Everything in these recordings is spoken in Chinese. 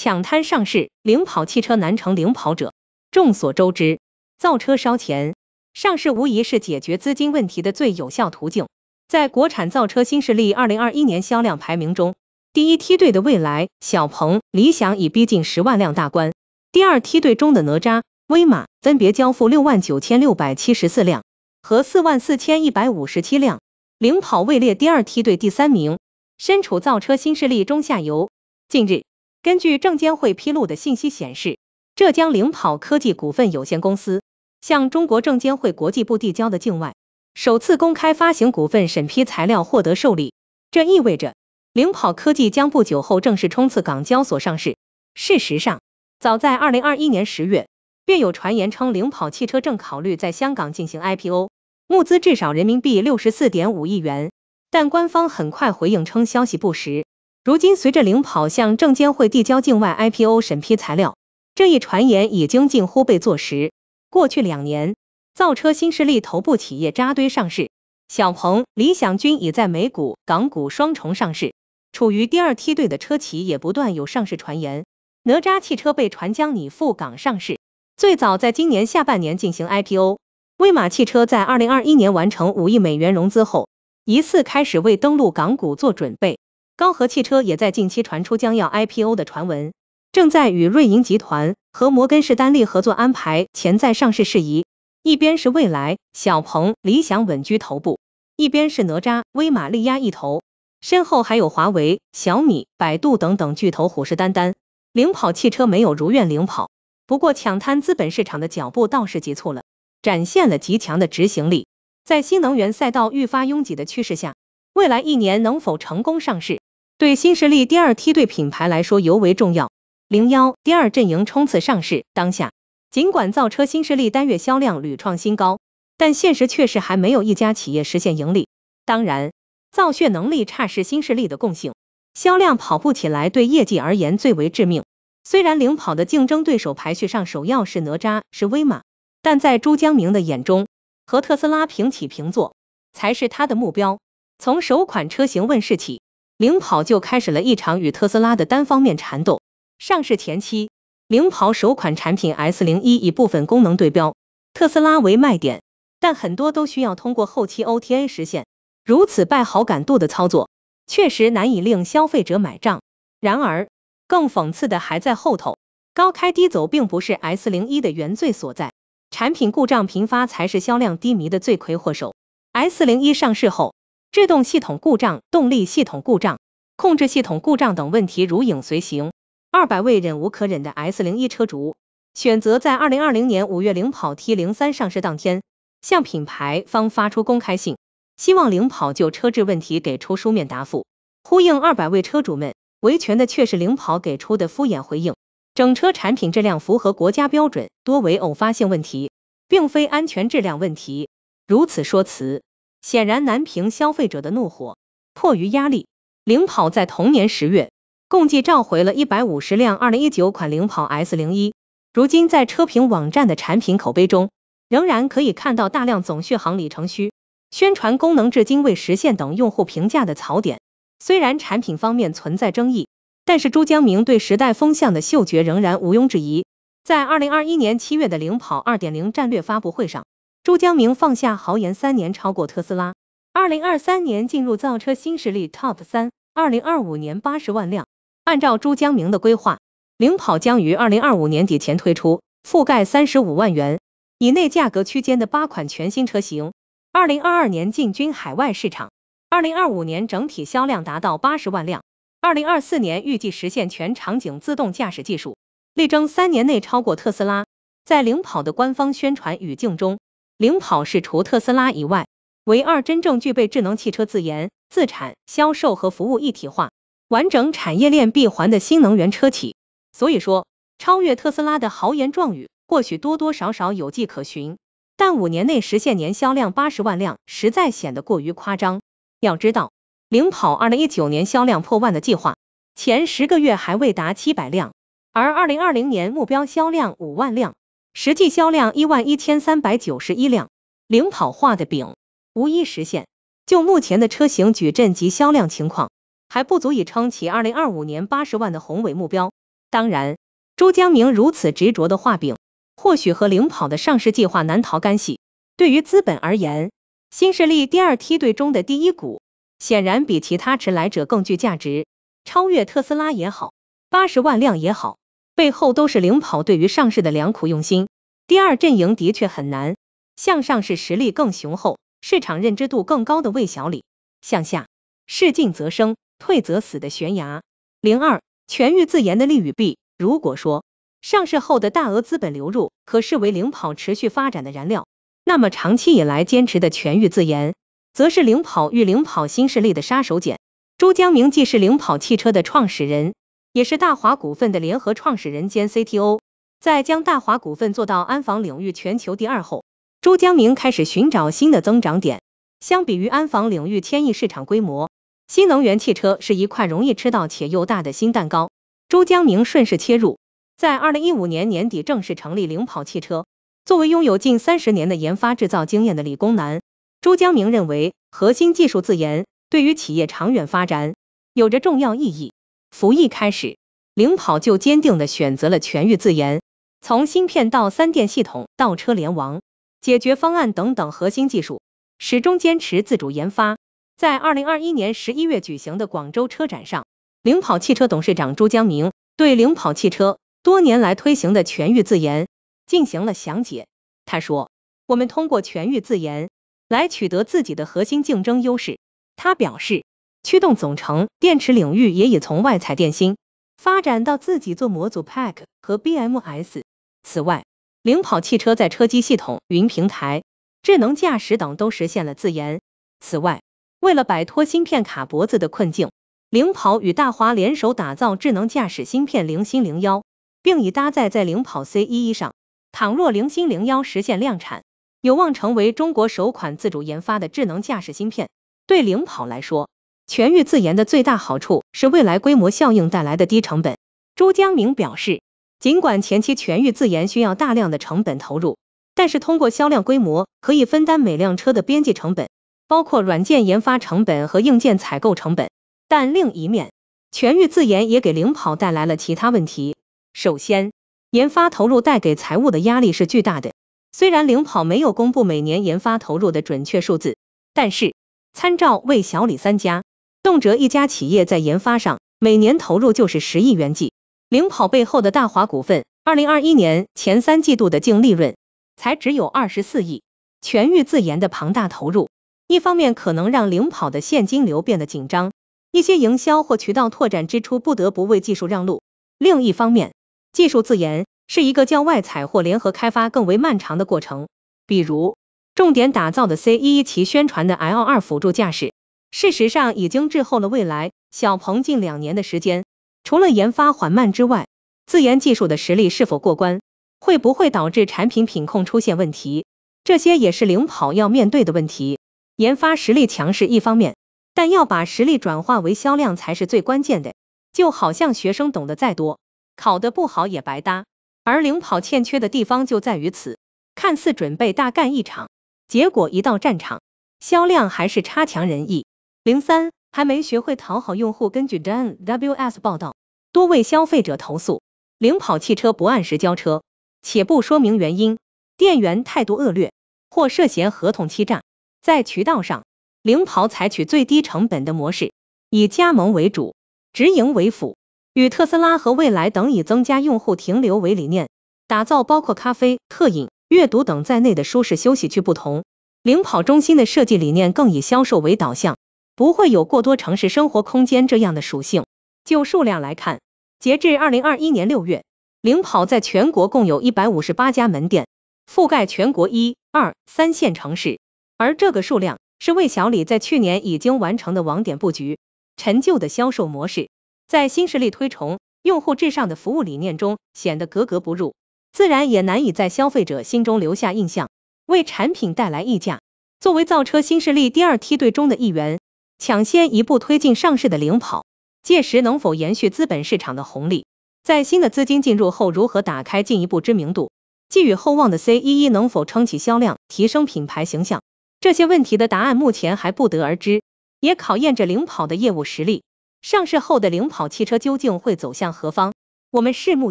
抢滩上市，领跑汽车难成领跑者。众所周知，造车烧钱，上市无疑是解决资金问题的最有效途径。在国产造车新势力二零二一年销量排名中，第一梯队的蔚来、小鹏、理想已逼近十万辆大关；第二梯队中的哪吒、威马分别交付六万九千六百七十四辆和四万四千一百五十七辆，领跑位列第二梯队第三名，身处造车新势力中下游。近日。根据证监会披露的信息显示，浙江领跑科技股份有限公司向中国证监会国际部递交的境外首次公开发行股份审批材料获得受理，这意味着领跑科技将不久后正式冲刺港交所上市。事实上，早在二零二一年十月，便有传言称领跑汽车正考虑在香港进行 IPO，募资至少人民币六十四点五亿元，但官方很快回应称消息不实。如今，随着领跑向证监会递交境外 IPO 审批材料，这一传言已经近乎被坐实。过去两年，造车新势力头部企业扎堆上市，小鹏、理想均已在美股、港股双重上市。处于第二梯队的车企也不断有上市传言，哪吒汽车被传将拟赴港上市，最早在今年下半年进行 IPO。威马汽车在二零二一年完成五亿美元融资后，疑似开始为登陆港股做准备。高合汽车也在近期传出将要 IPO 的传闻，正在与瑞银集团和摩根士丹利合作安排潜在上市事宜。一边是蔚来、小鹏、理想稳居头部，一边是哪吒、威马力压一头，身后还有华为、小米、百度等等巨头虎视眈眈。领跑汽车没有如愿领跑，不过抢滩资本市场的脚步倒是急促了，展现了极强的执行力。在新能源赛道愈发拥挤的趋势下，未来一年能否成功上市？对新势力第二梯队品牌来说尤为重要。零幺，第二阵营冲刺上市当下，尽管造车新势力单月销量屡创新高，但现实却是还没有一家企业实现盈利。当然，造血能力差是新势力的共性，销量跑步起来对业绩而言最为致命。虽然领跑的竞争对手排序上首要是哪吒、是威马，但在朱江明的眼中，和特斯拉平起平坐才是他的目标。从首款车型问世起。领跑就开始了一场与特斯拉的单方面缠斗。上市前期，领跑首款产品 S 零一以部分功能对标特斯拉为卖点，但很多都需要通过后期 OTA 实现。如此败好感度的操作，确实难以令消费者买账。然而，更讽刺的还在后头。高开低走并不是 S 零一的原罪所在，产品故障频发才是销量低迷的罪魁祸首。S 零一上市后，制动系统故障、动力系统故障、控制系统故障等问题如影随形。二百位忍无可忍的 S 零一车主选择在二零二零年五月领跑 T 零三上市当天，向品牌方发出公开信，希望领跑就车质问题给出书面答复。呼应二百位车主们维权的却是领跑给出的敷衍回应：整车产品质量符合国家标准，多为偶发性问题，并非安全质量问题。如此说辞。显然难平消费者的怒火，迫于压力，领跑在同年十月，共计召回了一百五十辆二零一九款领跑 S 零一。如今在车评网站的产品口碑中，仍然可以看到大量总续航里程虚宣传、功能至今未实现等用户评价的槽点。虽然产品方面存在争议，但是朱江明对时代风向的嗅觉仍然毋庸置疑。在二零二一年七月的领跑二点零战略发布会上。朱江明放下豪言，三年超过特斯拉。二零二三年进入造车新势力 TOP 三，二零二五年八十万辆。按照朱江明的规划，领跑将于二零二五年底前推出覆盖三十五万元以内价格区间的八款全新车型。二零二二年进军海外市场，二零二五年整体销量达到八十万辆。二零二四年预计实现全场景自动驾驶技术，力争三年内超过特斯拉。在领跑的官方宣传语境中。领跑是除特斯拉以外，唯二真正具备智能汽车自研、自产、销售和服务一体化、完整产业链闭环的新能源车企。所以说，超越特斯拉的豪言壮语，或许多多少少有迹可循，但五年内实现年销量八十万辆，实在显得过于夸张。要知道，领跑二零一九年销量破万的计划，前十个月还未达七百辆，而二零二零年目标销量五万辆。实际销量一万一千三百九十一辆，领跑画的饼，无一实现。就目前的车型矩阵及销量情况，还不足以撑起二零二五年八十万的宏伟目标。当然，周江明如此执着的画饼，或许和领跑的上市计划难逃干系。对于资本而言，新势力第二梯队中的第一股，显然比其他迟来者更具价值。超越特斯拉也好，八十万辆也好。背后都是领跑对于上市的良苦用心。第二阵营的确很难，向上市实力更雄厚、市场认知度更高的魏小李；向下是进则生、退则死的悬崖。零二全域自研的利与弊。如果说上市后的大额资本流入可视为领跑持续发展的燃料，那么长期以来坚持的全域自研，则是领跑与领跑新势力的杀手锏。朱江明既是领跑汽车的创始人。也是大华股份的联合创始人兼 CTO，在将大华股份做到安防领域全球第二后，朱江明开始寻找新的增长点。相比于安防领域千亿市场规模，新能源汽车是一块容易吃到且又大的新蛋糕。朱江明顺势切入，在二零一五年年底正式成立领跑汽车。作为拥有近三十年的研发制造经验的理工男，朱江明认为核心技术自研对于企业长远发展有着重要意义。服役开始，领跑就坚定的选择了全域自研，从芯片到三电系统、到车联网解决方案等等核心技术，始终坚持自主研发。在二零二一年十一月举行的广州车展上，领跑汽车董事长朱江明对领跑汽车多年来推行的全域自研进行了详解。他说：“我们通过全域自研来取得自己的核心竞争优势。”他表示。驱动总成、电池领域也已从外采电芯发展到自己做模组 pack 和 BMS。此外，领跑汽车在车机系统、云平台、智能驾驶等都实现了自研。此外，为了摆脱芯片卡脖子的困境，领跑与大华联手打造智能驾驶芯片零星零幺，并已搭载在领跑 c 一一上。倘若零星零幺实现量产，有望成为中国首款自主研发的智能驾驶芯片。对领跑来说，全域自研的最大好处是未来规模效应带来的低成本。朱江明表示，尽管前期全域自研需要大量的成本投入，但是通过销量规模可以分担每辆车的边际成本，包括软件研发成本和硬件采购成本。但另一面，全域自研也给领跑带来了其他问题。首先，研发投入带给财务的压力是巨大的。虽然领跑没有公布每年研发投入的准确数字，但是参照魏小李三家。动辄一家企业在研发上每年投入就是十亿元计，领跑背后的大华股份，二零二一年前三季度的净利润才只有二十四亿。全域自研的庞大投入，一方面可能让领跑的现金流变得紧张，一些营销或渠道拓展支出不得不为技术让路；另一方面，技术自研是一个较外采或联合开发更为漫长的过程，比如重点打造的 C 一其宣传的 L 二辅助驾驶。事实上已经滞后了未来。小鹏近两年的时间，除了研发缓慢之外，自研技术的实力是否过关，会不会导致产品品控出现问题，这些也是领跑要面对的问题。研发实力强是一方面，但要把实力转化为销量才是最关键的。就好像学生懂得再多，考得不好也白搭。而领跑欠缺的地方就在于此，看似准备大干一场，结果一到战场，销量还是差强人意。零三还没学会讨好用户，根据 a n w s 报道，多位消费者投诉领跑汽车不按时交车，且不说明原因，店员态度恶劣，或涉嫌合同欺诈。在渠道上，领跑采取最低成本的模式，以加盟为主，直营为辅。与特斯拉和蔚来等以增加用户停留为理念，打造包括咖啡、特饮、阅读等在内的舒适休息区不同，领跑中心的设计理念更以销售为导向。不会有过多城市生活空间这样的属性。就数量来看，截至二零二一年六月，领跑在全国共有一百五十八家门店，覆盖全国一、二、三线城市。而这个数量是为小李在去年已经完成的网点布局。陈旧的销售模式，在新势力推崇用户至上的服务理念中显得格格不入，自然也难以在消费者心中留下印象，为产品带来溢价。作为造车新势力第二梯队中的一员。抢先一步推进上市的领跑，届时能否延续资本市场的红利？在新的资金进入后，如何打开进一步知名度？寄予厚望的 C 一一能否撑起销量，提升品牌形象？这些问题的答案目前还不得而知，也考验着领跑的业务实力。上市后的领跑汽车究竟会走向何方？我们拭目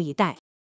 以待。